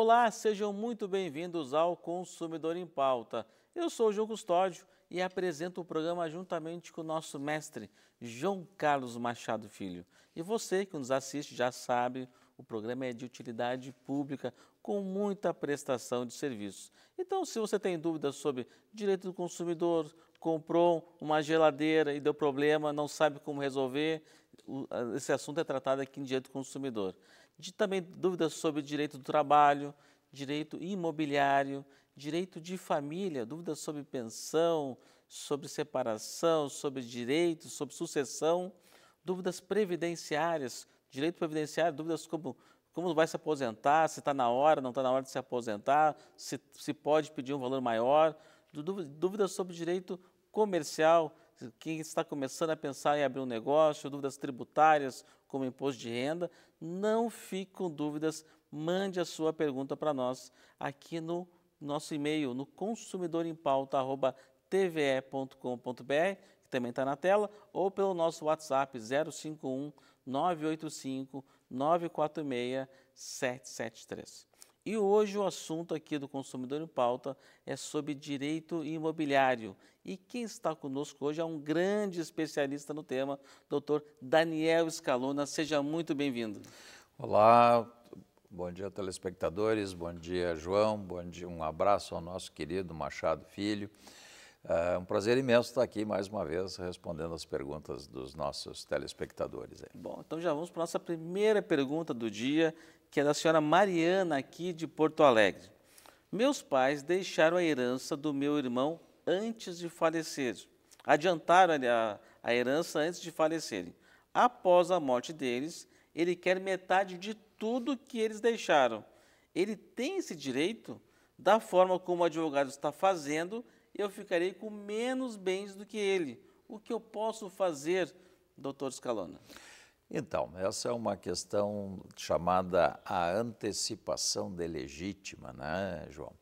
Olá, sejam muito bem-vindos ao Consumidor em Pauta. Eu sou o João Custódio e apresento o programa juntamente com o nosso mestre, João Carlos Machado Filho. E você que nos assiste já sabe, o programa é de utilidade pública com muita prestação de serviços. Então, se você tem dúvidas sobre direito do consumidor, comprou uma geladeira e deu problema, não sabe como resolver, esse assunto é tratado aqui em Direito do Consumidor de também dúvidas sobre direito do trabalho, direito imobiliário, direito de família, dúvidas sobre pensão, sobre separação, sobre direito, sobre sucessão, dúvidas previdenciárias, direito previdenciário, dúvidas como como vai se aposentar, se está na hora, não está na hora de se aposentar, se, se pode pedir um valor maior, dúvidas sobre direito comercial, quem está começando a pensar em abrir um negócio, dúvidas tributárias, como imposto de renda. Não fique com dúvidas, mande a sua pergunta para nós aqui no nosso e-mail, no consumidorempauta.tve.com.br, que também está na tela, ou pelo nosso WhatsApp 051 985 946 773. E hoje o assunto aqui do Consumidor em Pauta é sobre direito imobiliário. E quem está conosco hoje é um grande especialista no tema, doutor Daniel Scalona. Seja muito bem-vindo. Olá, bom dia telespectadores, bom dia João, bom dia, um abraço ao nosso querido Machado Filho. É um prazer imenso estar aqui mais uma vez respondendo as perguntas dos nossos telespectadores. Bom, então já vamos para a nossa primeira pergunta do dia, que é da senhora Mariana, aqui de Porto Alegre. Meus pais deixaram a herança do meu irmão antes de falecer. Adiantaram a, a herança antes de falecerem. Após a morte deles, ele quer metade de tudo que eles deixaram. Ele tem esse direito? Da forma como o advogado está fazendo, eu ficarei com menos bens do que ele. O que eu posso fazer, doutor Scalona? Então, essa é uma questão chamada a antecipação legítima, né, João?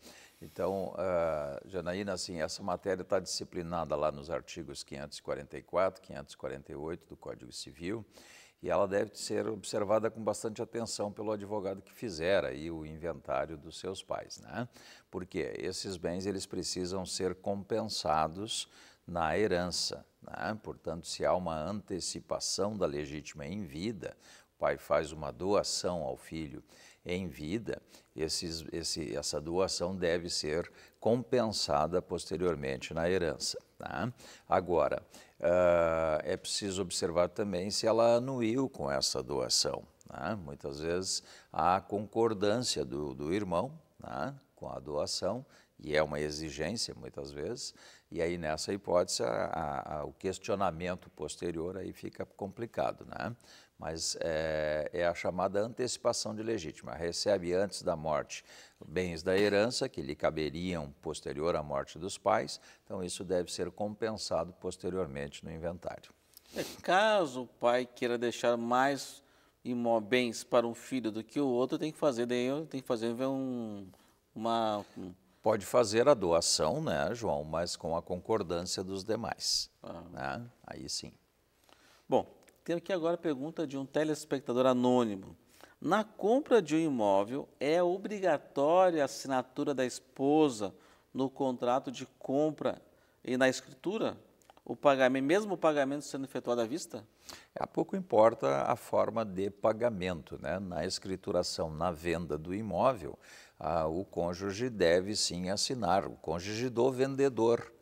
Então, uh, Janaína, assim, essa matéria está disciplinada lá nos artigos 544, 548 do Código Civil e ela deve ser observada com bastante atenção pelo advogado que fizer aí o inventário dos seus pais, né? Porque esses bens eles precisam ser compensados na herança, né? Portanto, se há uma antecipação da legítima em vida, o pai faz uma doação ao filho em vida, esses, esse, essa doação deve ser compensada posteriormente na herança. Tá? Agora, Uh, é preciso observar também se ela anuiu com essa doação. Né? Muitas vezes há concordância do, do irmão né? com a doação e é uma exigência muitas vezes, e aí nessa hipótese a, a, o questionamento posterior aí fica complicado, né? Mas é, é a chamada antecipação de legítima. Recebe antes da morte bens da herança que lhe caberiam posterior à morte dos pais, então isso deve ser compensado posteriormente no inventário. É, caso o pai queira deixar mais bens para um filho do que o outro, tem que fazer, tem que fazer um, uma, pode fazer a doação, né, João, mas com a concordância dos demais. Ah. Né? Aí sim. Bom, tem aqui agora a pergunta de um telespectador anônimo. Na compra de um imóvel, é obrigatória a assinatura da esposa no contrato de compra e na escritura? O pagamento, mesmo o pagamento sendo efetuado à vista? É, a pouco importa a forma de pagamento, né? Na escrituração, na venda do imóvel, ah, o cônjuge deve sim assinar, o cônjuge do vendedor.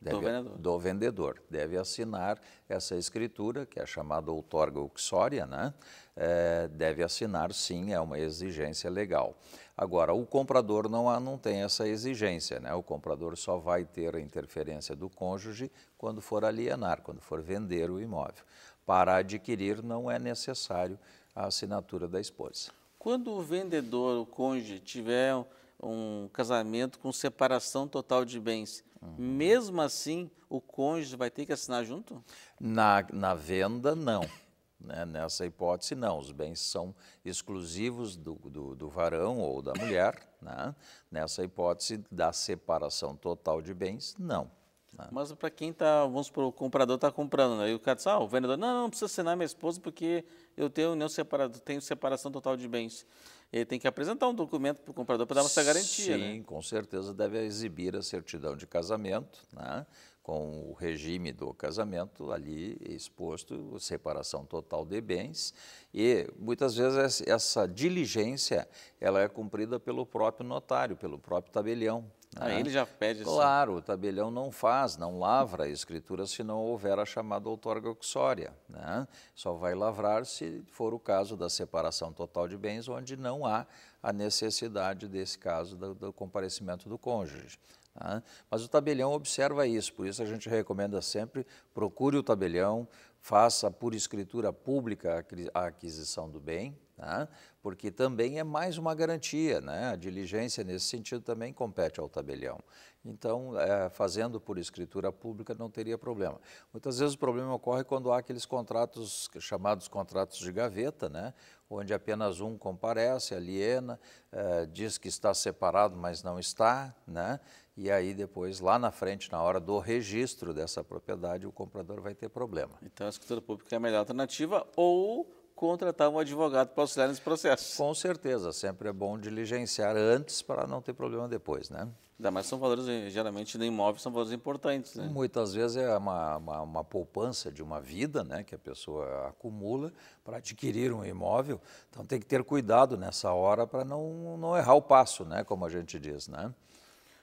Deve, do, vendedor. do vendedor. Deve assinar essa escritura, que é chamada outorga uxória, né? É, deve assinar sim, é uma exigência legal. Agora, o comprador não, há, não tem essa exigência, né? O comprador só vai ter a interferência do cônjuge quando for alienar, quando for vender o imóvel. Para adquirir, não é necessário a assinatura da esposa. Quando o vendedor, o cônjuge, tiver um casamento com separação total de bens, uhum. mesmo assim o cônjuge vai ter que assinar junto? Na, na venda, não. né? Nessa hipótese, não. Os bens são exclusivos do, do, do varão ou da mulher. Né? Nessa hipótese da separação total de bens, não. É. Mas para quem está, vamos supor, o comprador está comprando, né? aí né? o cara diz, ah, o vendedor, não, não precisa assinar minha esposa porque eu tenho união separada, tenho separação total de bens. Ele tem que apresentar um documento para o comprador para dar essa garantia. Né? Sim, né? com certeza deve exibir a certidão de casamento, né? com o regime do casamento ali exposto, separação total de bens, e muitas vezes essa diligência ela é cumprida pelo próprio notário, pelo próprio tabelião. Ah, ele já pede assim. Claro, assim. o tabelião não faz, não lavra a escritura se não houver a chamada outorga uxória. Né? Só vai lavrar se for o caso da separação total de bens, onde não há a necessidade desse caso do, do comparecimento do cônjuge. Né? Mas o tabelião observa isso, por isso a gente recomenda sempre procure o tabelião, faça por escritura pública a aquisição do bem, né? porque também é mais uma garantia, né? a diligência nesse sentido também compete ao tabelião. Então, é, fazendo por escritura pública não teria problema. Muitas vezes o problema ocorre quando há aqueles contratos, chamados contratos de gaveta, né? onde apenas um comparece, aliena, é, diz que está separado, mas não está, né? e aí depois, lá na frente, na hora do registro dessa propriedade, o comprador vai ter problema. Então, a escritura pública é a melhor alternativa ou contratar um advogado para auxiliar nesse processo. Com certeza, sempre é bom diligenciar antes para não ter problema depois, né? Ainda mais são valores, geralmente, no imóvel são valores importantes, né? Muitas vezes é uma, uma, uma, poupança de uma vida, né? Que a pessoa acumula para adquirir um imóvel. Então tem que ter cuidado nessa hora para não, não errar o passo, né? Como a gente diz, né?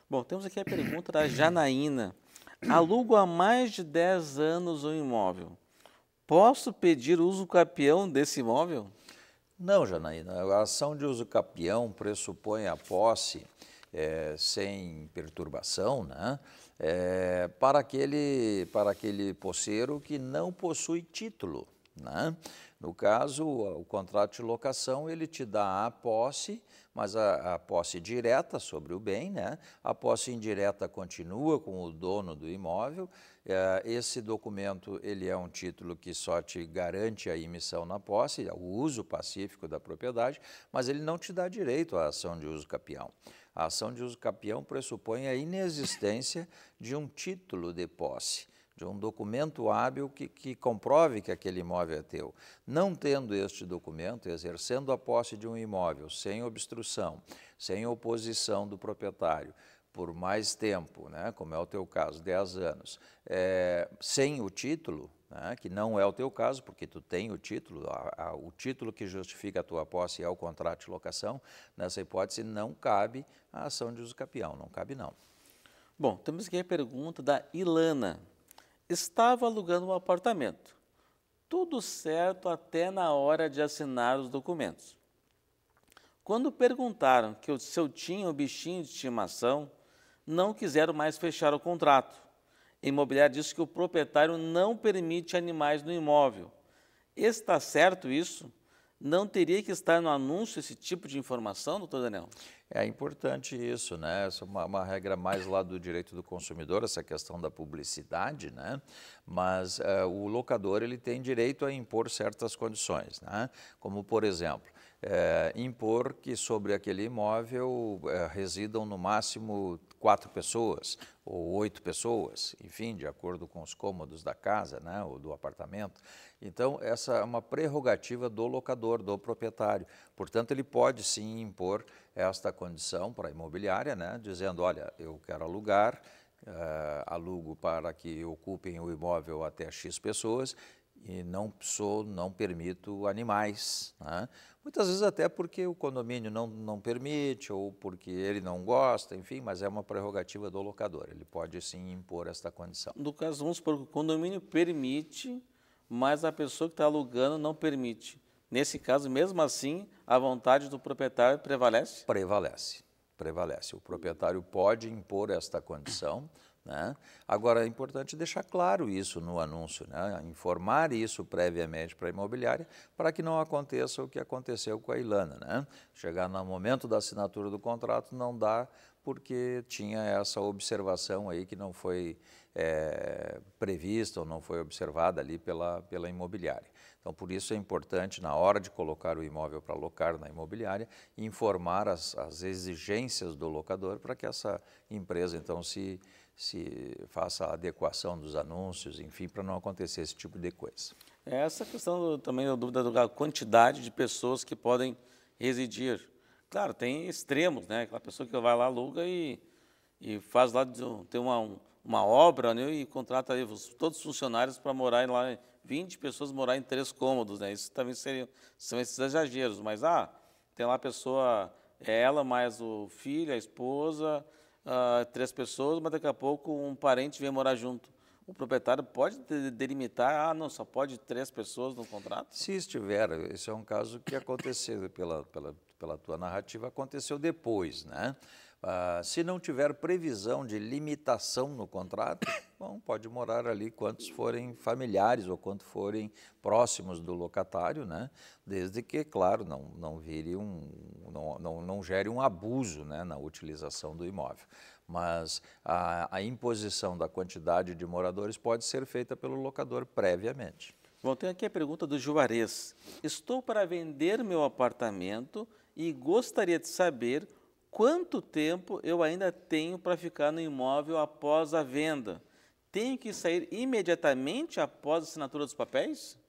Bom, temos aqui a pergunta da Janaína. Alugo há mais de 10 anos um imóvel Posso pedir uso capião desse imóvel? Não, Janaína. A ação de uso capião pressupõe a posse é, sem perturbação, né? É, para, aquele, para aquele posseiro que não possui título. Né? No caso, o contrato de locação ele te dá a posse, mas a, a, posse direta sobre o bem, né? a posse indireta continua com o dono do imóvel, eh, esse documento ele é um título que só te garante a emissão na posse, o uso pacífico da propriedade, mas ele não te dá direito à ação de uso capião. A ação de uso capião pressupõe a inexistência de um título de posse de um documento hábil que, que, comprove que aquele imóvel é teu. Não tendo este documento, exercendo a posse de um imóvel sem obstrução, sem oposição do proprietário, por mais tempo, né, como é o teu caso, 10 anos, é, sem o título, né, que não é o teu caso, porque tu tem o título, a, a, o título que justifica a tua posse é o contrato de locação, nessa hipótese não cabe a ação de uso capião, não cabe não. Bom, temos aqui a pergunta da Ilana. Estava alugando um apartamento, tudo certo até na hora de assinar os documentos. Quando perguntaram que eu, se eu tinha o um bichinho de estimação, não quiseram mais fechar o contrato. A imobiliária disse que o proprietário não permite animais no imóvel. Está certo isso? Não teria que estar no anúncio esse tipo de informação, doutor Daniel? É importante isso, né? Essa é uma, uma, regra mais lá do direito do consumidor, essa questão da publicidade, né? Mas uh, o locador ele tem direito a impor certas condições, né? Como, por exemplo, é, impor que sobre aquele imóvel é, residam no máximo quatro pessoas ou oito pessoas, enfim, de acordo com os cômodos da casa né, ou do apartamento. Então, essa é uma prerrogativa do locador, do proprietário. Portanto, ele pode sim impor esta condição para a imobiliária, né, dizendo: olha, eu quero alugar. Uh, alugo para que ocupem o imóvel até X pessoas e não sou, não permito animais. Né? Muitas vezes até porque o condomínio não, não permite ou porque ele não gosta, enfim, mas é uma prerrogativa do locador, ele pode sim impor esta condição. No caso, vamos supor que o condomínio permite, mas a pessoa que está alugando não permite. Nesse caso, mesmo assim, a vontade do proprietário prevalece? Prevalece, prevalece. O proprietário pode impor esta condição, né? Agora, é importante deixar claro isso no anúncio, né? informar isso previamente para a imobiliária, para que não aconteça o que aconteceu com a Ilana. Né? Chegar no momento da assinatura do contrato não dá, porque tinha essa observação aí que não foi é, prevista ou não foi observada ali pela, pela imobiliária. Então, por isso é importante, na hora de colocar o imóvel para locar na imobiliária, informar as, as exigências do locador para que essa empresa, então, se se faça a adequação dos anúncios, enfim, para não acontecer esse tipo de coisa. É essa questão também da dúvida da quantidade de pessoas que podem residir. Claro, tem extremos, né? Aquela pessoa que vai lá, aluga e, e faz lá, tem uma, uma obra né? e contrata aí, todos os funcionários para morar lá, 20 pessoas morar em três cômodos, né? Isso também seria, são esses exageros, mas, ah, tem lá a pessoa, é ela mais o filho, a esposa, uh, três pessoas, mas daqui a pouco um parente vem morar junto. O proprietário pode delimitar, ah, não, só pode três pessoas no contrato? Se estiver, esse é um caso que aconteceu, pela, pela, pela tua narrativa, aconteceu depois, né? Ah, se não tiver previsão de limitação no contrato, bom, pode morar ali quantos forem familiares ou quanto forem próximos do locatário, né? desde que, claro, não, não vire um. não, não, não gere um abuso né, na utilização do imóvel. Mas a, a imposição da quantidade de moradores pode ser feita pelo locador previamente. Bom, tem aqui a pergunta do Juarez. Estou para vender meu apartamento e gostaria de saber quanto tempo eu ainda tenho para ficar no imóvel após a venda? Tenho que sair imediatamente após a assinatura dos papéis?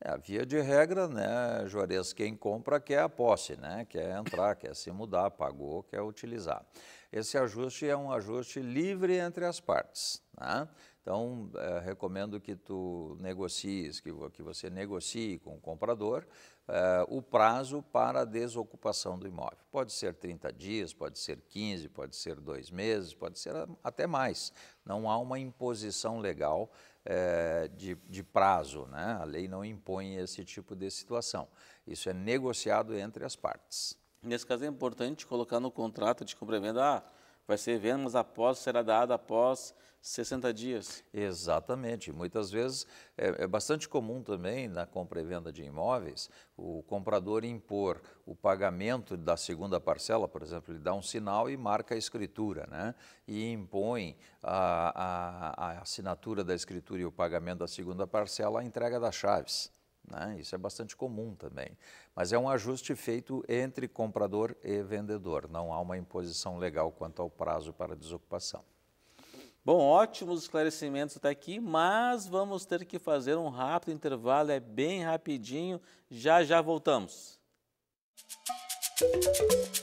É, via de regra, né, Juarez, quem compra quer a posse, né, quer entrar, quer se mudar, pagou, quer utilizar. Esse ajuste é um ajuste livre entre as partes. Né? Então, é, recomendo que tu negocies, que, que você negocie com o comprador é, o prazo para a desocupação do imóvel. Pode ser 30 dias, pode ser 15, pode ser dois meses, pode ser até mais. Não há uma imposição legal é, de, de, prazo, né? a lei não impõe esse tipo de situação. Isso é negociado entre as partes. Nesse caso é importante colocar no contrato de compra-venda, ah, vai ser venda, mas após será dada após 60 dias. Exatamente. Muitas vezes é, é, bastante comum também na compra e venda de imóveis o comprador impor o pagamento da segunda parcela, por exemplo, ele dá um sinal e marca a escritura, né? E impõe a, a, a assinatura da escritura e o pagamento da segunda parcela à entrega das chaves. Né? Isso é bastante comum também. Mas é um ajuste feito entre comprador e vendedor, não há uma imposição legal quanto ao prazo para desocupação. Bom, ótimos esclarecimentos até aqui, mas vamos ter que fazer um rápido intervalo, é bem rapidinho, já já voltamos. Música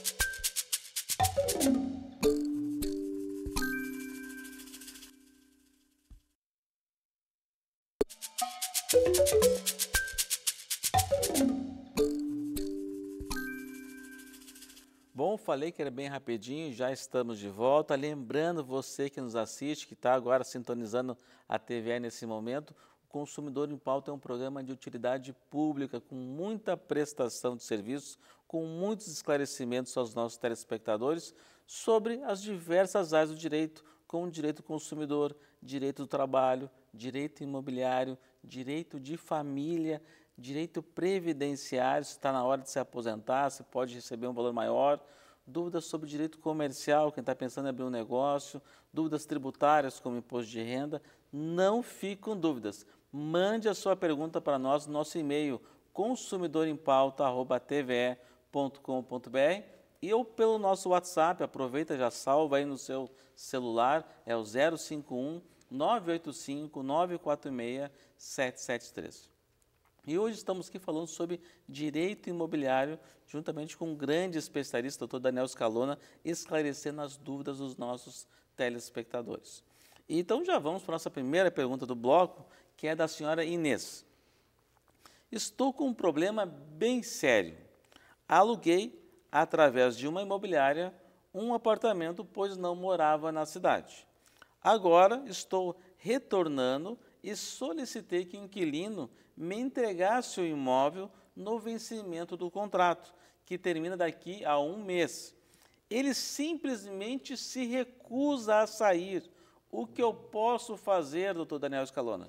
falei que era bem rapidinho, já estamos de volta. Lembrando você que nos assiste, que está agora sintonizando a TVE nesse momento, o Consumidor em Pauta é um programa de utilidade pública, com muita prestação de serviços, com muitos esclarecimentos aos nossos telespectadores sobre as diversas áreas do direito, como direito do consumidor, direito do trabalho, direito imobiliário, direito de família, direito previdenciário, se está na hora de se aposentar, se pode receber um valor maior dúvidas sobre direito comercial, quem está pensando em abrir um negócio, dúvidas tributárias como imposto de renda, não fique com dúvidas. Mande a sua pergunta para nós no nosso e-mail consumidorempauta@tve.com.br e ou pelo nosso WhatsApp, aproveita já salva aí no seu celular, é o 051 985 946 773. E hoje estamos aqui falando sobre direito imobiliário, juntamente com um grande especialista, doutor Daniel Scalona, esclarecendo as dúvidas dos nossos telespectadores. Então já vamos para a nossa primeira pergunta do bloco, que é da senhora Inês. Estou com um problema bem sério. Aluguei, através de uma imobiliária, um apartamento, pois não morava na cidade. Agora estou retornando e solicitei que o inquilino me entregasse o imóvel no vencimento do contrato, que termina daqui a um mês. Ele simplesmente se recusa a sair. O que eu posso fazer, doutor Daniel Escalona?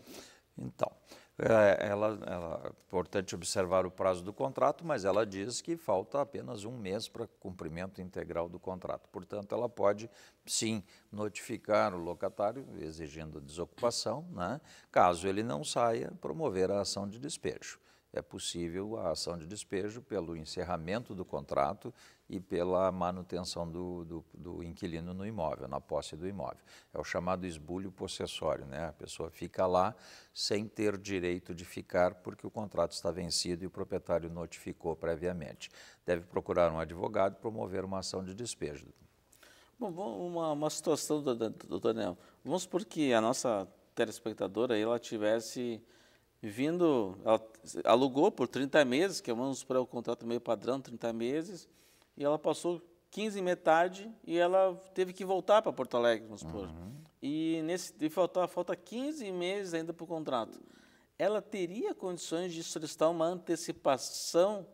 Então, é, ela, ela, é importante observar o prazo do contrato, mas ela diz que falta apenas um mês para cumprimento integral do contrato. Portanto, ela pode, sim, notificar o locatário, exigindo desocupação, né? caso ele não saia, promover a ação de despejo é possível a ação de despejo pelo encerramento do contrato e pela manutenção do, do, do, inquilino no imóvel, na posse do imóvel. É o chamado esbulho possessório, né? A pessoa fica lá sem ter direito de ficar porque o contrato está vencido e o proprietário notificou previamente. Deve procurar um advogado e promover uma ação de despejo. Bom, uma, uma situação, doutor Daniel. Vamos supor que a nossa telespectadora ela tivesse vindo, ela alugou por 30 meses, que vamos é para o contrato meio padrão, 30 meses, e ela passou 15 metade e ela teve que voltar para Porto Alegre, vamos supor. Uhum. E, nesse, e falta, falta 15 meses ainda para o contrato. Ela teria condições de solicitar uma antecipação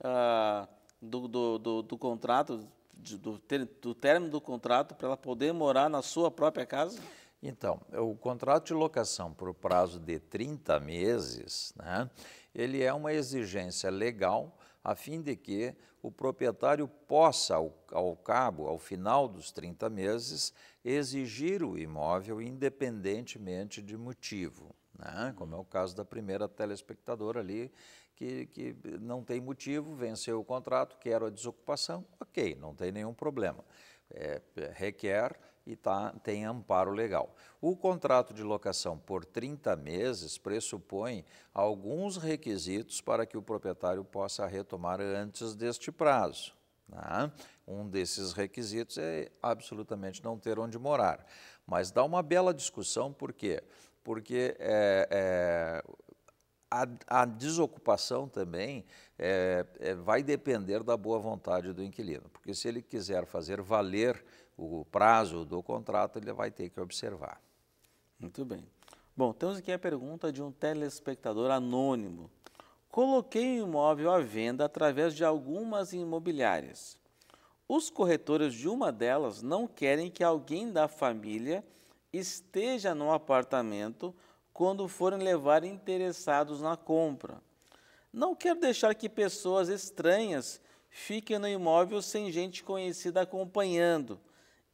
ah, do, do, do, do, contrato, de, do, ter, do término do contrato, para ela poder morar na sua própria casa? Então, o contrato de locação por prazo de 30 meses, né, ele é uma exigência legal a fim de que o proprietário possa, ao, ao, cabo, ao final dos 30 meses, exigir o imóvel independentemente de motivo, né, como é o caso da primeira telespectadora ali, que, que não tem motivo, venceu o contrato, quer a desocupação, ok, não tem nenhum problema. É, requer e tá, tem amparo legal. O contrato de locação por 30 meses pressupõe alguns requisitos para que o proprietário possa retomar antes deste prazo. Né? Um desses requisitos é absolutamente não ter onde morar. Mas dá uma bela discussão, por quê? Porque é, é, a, a, desocupação também é, é, vai depender da boa vontade do inquilino, porque se ele quiser fazer valer o prazo do contrato, ele vai ter que observar. Muito bem. Bom, temos aqui a pergunta de um telespectador anônimo. Coloquei o um imóvel à venda através de algumas imobiliárias. Os corretores de uma delas não querem que alguém da família esteja no apartamento quando forem levar interessados na compra. Não quero deixar que pessoas estranhas fiquem no imóvel sem gente conhecida acompanhando.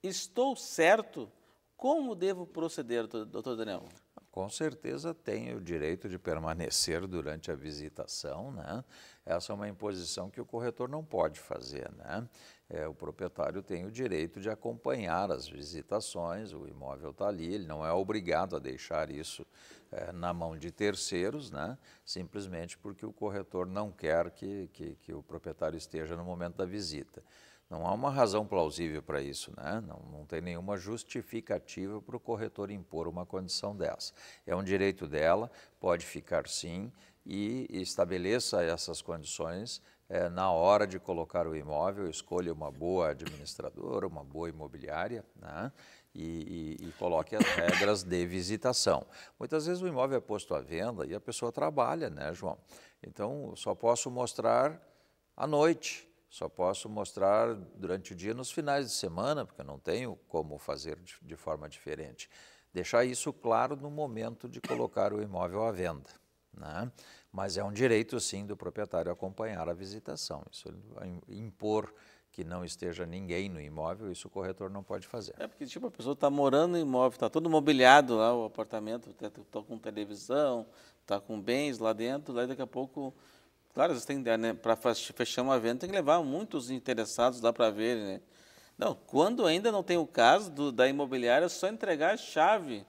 Estou certo? Como devo proceder, doutor Daniel? Com certeza tem o direito de permanecer durante a visitação, né? Essa é uma imposição que o corretor não pode fazer, né? É, o proprietário tem o direito de acompanhar as visitações, o imóvel está ali, ele não é obrigado a deixar isso é, na mão de terceiros, né? simplesmente porque o corretor não quer que, que, que o proprietário esteja no momento da visita. Não há uma razão plausível para isso, né? não, não tem nenhuma justificativa para o corretor impor uma condição dessa. É um direito dela, pode ficar sim e estabeleça essas condições é, na hora de colocar o imóvel, escolha uma boa administradora, uma boa imobiliária né? e, e, e coloque as regras de visitação. Muitas vezes o imóvel é posto à venda e a pessoa trabalha, né, João? Então, só posso mostrar à noite só posso mostrar durante o dia, nos finais de semana, porque eu não tenho como fazer de, forma diferente. Deixar isso claro no momento de colocar o imóvel à venda. Né? Mas é um direito, sim, do proprietário acompanhar a visitação. Isso impor que não esteja ninguém no imóvel, isso o corretor não pode fazer. É porque, tipo, a pessoa está morando no imóvel, está todo mobiliado lá, o apartamento, está tá com televisão, está com bens lá dentro, lá daqui a pouco Claro, você tem né, para fechar uma venda tem que levar muitos interessados lá para ver, né? Não, quando ainda não tem o caso do, da imobiliária, é só entregar a chave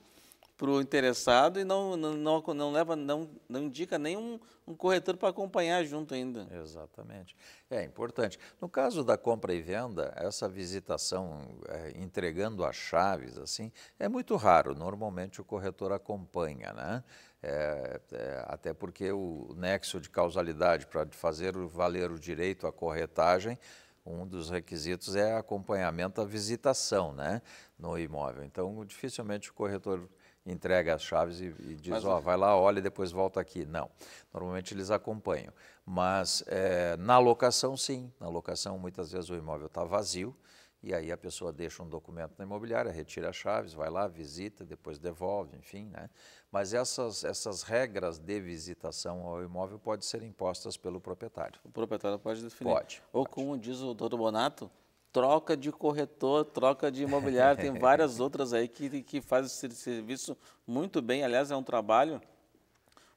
para o interessado e não, não, não, não, leva, não, não indica nenhum um corretor para acompanhar junto ainda. Exatamente. É importante. No caso da compra e venda, essa visitação é, entregando as chaves, assim, é muito raro. Normalmente o corretor acompanha, né? É, é, até porque o nexo de causalidade para fazer valer o direito à corretagem, um dos requisitos é acompanhamento à visitação né, no imóvel. Então, dificilmente o corretor entrega as chaves e, e diz, ó, oh, vai lá, olha e depois volta aqui. Não, normalmente eles acompanham. Mas é, na locação, sim. Na locação, muitas vezes o imóvel está vazio, e aí a pessoa deixa um documento na imobiliária, retira as chaves, vai lá, visita, depois devolve, enfim, né? Mas essas, essas regras de visitação ao imóvel podem ser impostas pelo proprietário. O proprietário pode definir. Pode. Ou pode. como diz o doutor Bonato, troca de corretor, troca de imobiliário, tem várias outras aí que, que fazem esse serviço muito bem. Aliás, é um trabalho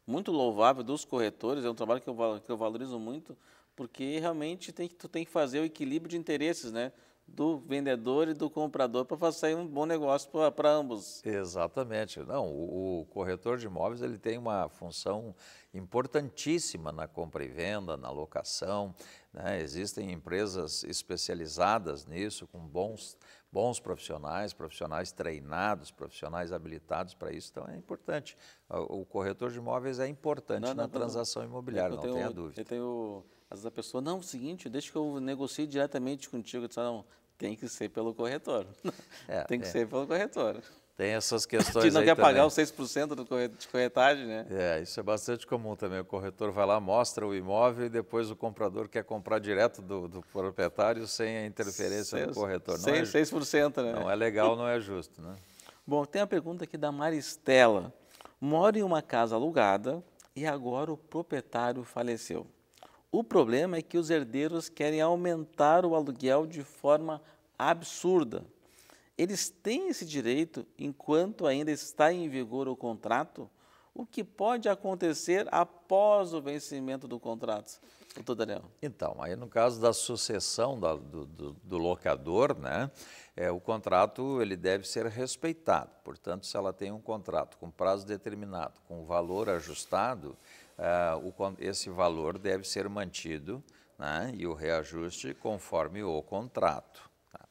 muito louvável dos corretores, é um trabalho que eu, que eu valorizo muito, porque realmente tem que, tu tem que fazer o equilíbrio de interesses, né? do vendedor e do comprador para fazer um bom negócio para ambos. Exatamente. Não, o, o, corretor de imóveis ele tem uma função importantíssima na compra e venda, na locação. Né? Existem empresas especializadas nisso, com bons, bons profissionais, profissionais treinados, profissionais habilitados para isso. Então é importante. O, o corretor de imóveis é importante não, na não, transação é imobiliária, não tenha dúvida. Eu tenho às vezes a pessoa, não, é o seguinte, deixa que eu negocie diretamente contigo. disse, não, tem que ser pelo corretor. É, tem que é. ser pelo corretor. Tem essas questões que não quer pagar os 6% do de corretagem, né? É, isso é bastante comum também. O corretor vai lá, mostra o imóvel e depois o comprador quer comprar direto do, do proprietário sem a interferência do corretor. Sem 6, é, 6%, né? Não é legal, não é justo, né? Bom, tem uma pergunta aqui da Maristela. Moro em uma casa alugada e agora o proprietário faleceu. O problema é que os herdeiros querem aumentar o aluguel de forma absurda. Eles têm esse direito enquanto ainda está em vigor o contrato, o que pode acontecer após o vencimento do contrato, doutor Daniel? Então, aí no caso da sucessão da, do, do, do, locador, né, é, o contrato ele deve ser respeitado. Portanto, se ela tem um contrato com prazo determinado, com valor ajustado, uh, o, esse valor deve ser mantido né, e o reajuste conforme o contrato. Tá?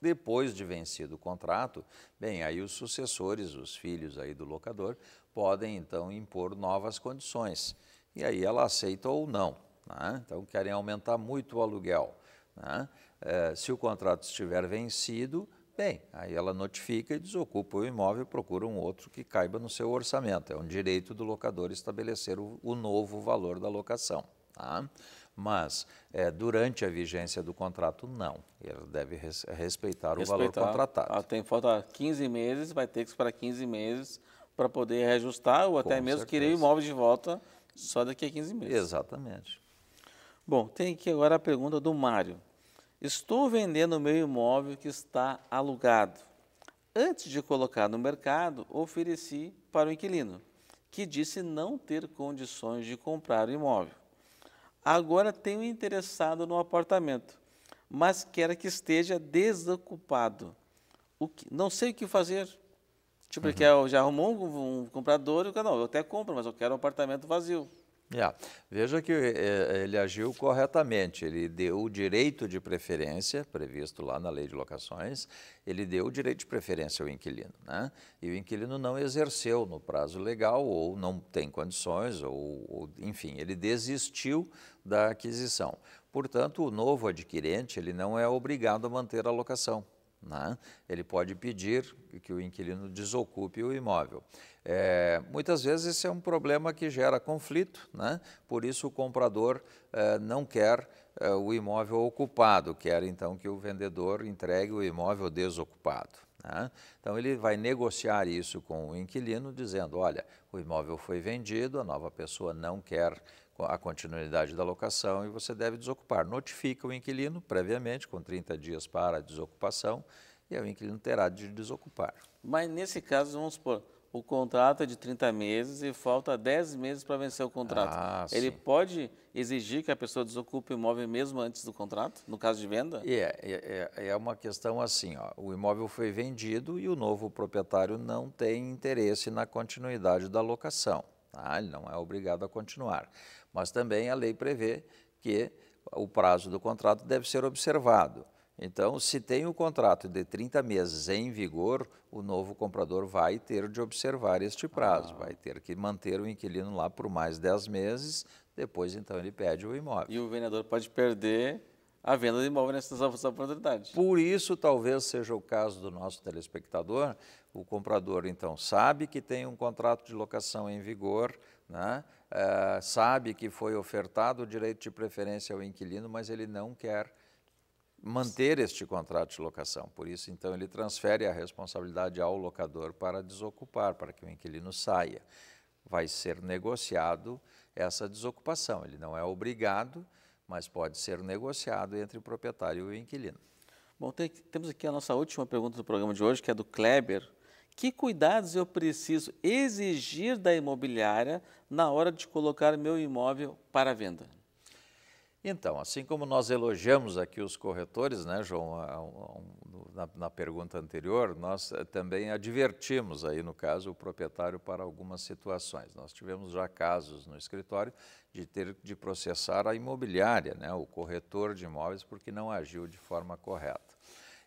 Depois de vencido o contrato, bem, aí os sucessores, os filhos aí do locador, podem então impor novas condições. E aí ela aceita ou não. Né? Então querem aumentar muito o aluguel. Né? Uh, se o contrato estiver vencido, Bem, aí ela notifica e desocupa o imóvel e procura um outro que caiba no seu orçamento. É um direito do locador estabelecer o, o novo valor da locação. Tá? Mas é, durante a vigência do contrato, não. Ele deve res, respeitar, respeitar o valor contratado. Ah, tem falta 15 meses, vai ter que esperar 15 meses para poder reajustar ou Com até mesmo certeza. querer o imóvel de volta só daqui a 15 meses. Exatamente. Bom, tem aqui agora a pergunta do Mário. Estou vendendo o meu imóvel que está alugado. Antes de colocar no mercado, ofereci para o inquilino, que disse não ter condições de comprar o imóvel. Agora tenho interessado no apartamento, mas quero que esteja desocupado. Que, não sei o que fazer. Tipo, uhum. ele quer, já arrumou um, um comprador e não, eu até compro, mas eu quero um apartamento vazio. Yeah. É, veja que eh, eh, ele agiu corretamente, ele deu o direito de preferência, previsto lá na lei de locações, ele deu o direito de preferência ao inquilino, né? E o inquilino não exerceu no prazo legal, ou não tem condições, ou, ou enfim, ele desistiu da aquisição. Portanto, o novo adquirente, ele não é obrigado a manter a locação, né? Ele pode pedir que o inquilino desocupe o imóvel. É, muitas vezes esse é um problema que gera conflito, né? por isso o comprador é, não quer é, o imóvel ocupado, quer então que o vendedor entregue o imóvel desocupado. Né? Então ele vai negociar isso com o inquilino, dizendo: olha, o imóvel foi vendido, a nova pessoa não quer a continuidade da locação e você deve desocupar. Notifica o inquilino previamente, com 30 dias para a desocupação, e o inquilino terá de desocupar. Mas nesse caso, vamos supor o contrato é de 30 meses e falta 10 meses para vencer o contrato. Ah, ele pode exigir que a pessoa desocupe o imóvel mesmo antes do contrato, no caso de venda? É, é, é, é uma questão assim, ó, o imóvel foi vendido e o novo proprietário não tem interesse na continuidade da locação. Tá? Ele não é obrigado a continuar. Mas também a lei prevê que o prazo do contrato deve ser observado. Então, se tem um contrato de 30 meses em vigor, o novo comprador vai ter de observar este prazo, ah. vai ter que manter o inquilino lá por mais 10 meses, depois então ele pede o imóvel. E o vendedor pode perder a venda do imóvel nessas oportunidades. Por isso, talvez seja o caso do nosso telespectador, o comprador então sabe que tem um contrato de locação em vigor, né? Eh, sabe que foi ofertado o direito de preferência ao inquilino, mas ele não quer manter este contrato de locação. Por isso, então, ele transfere a responsabilidade ao locador para desocupar, para que o inquilino saia. Vai ser negociado essa desocupação. Ele não é obrigado, mas pode ser negociado entre o proprietário e o inquilino. Bom, tem, temos aqui a nossa última pergunta do programa de hoje, que é do Kleber. Que cuidados eu preciso exigir da imobiliária na hora de colocar meu imóvel para venda? Então, assim como nós elogiamos aqui os corretores, né, João, na, na pergunta anterior, nós eh, também advertimos aí, no caso, o proprietário para algumas situações. Nós tivemos já casos no escritório de ter de processar a imobiliária, né, o corretor de imóveis, porque não agiu de forma correta.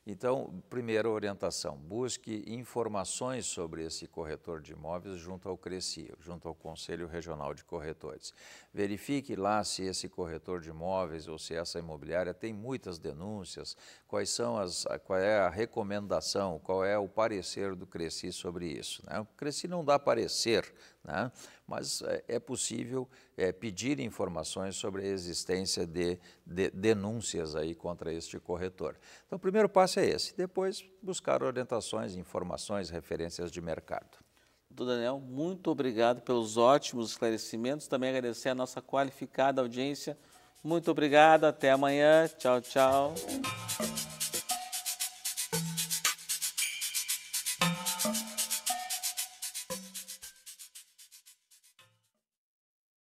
Então, primeira orientação, busque informações sobre esse corretor de imóveis junto ao CRECI, junto ao Conselho Regional de Corretores. Verifique lá se esse corretor de imóveis ou se essa imobiliária tem muitas denúncias, quais são as, qual é a recomendação, qual é o parecer do CRECI sobre isso. Né? O CRECI não dá parecer né? Mas é, é possível é, pedir informações sobre a existência de, de, denúncias aí contra este corretor. Então, o primeiro passo é esse. Depois, buscar orientações, informações, referências de mercado. Doutor Daniel, muito obrigado pelos ótimos esclarecimentos. Também agradecer a nossa qualificada audiência. Muito obrigado, até amanhã. Tchau, tchau.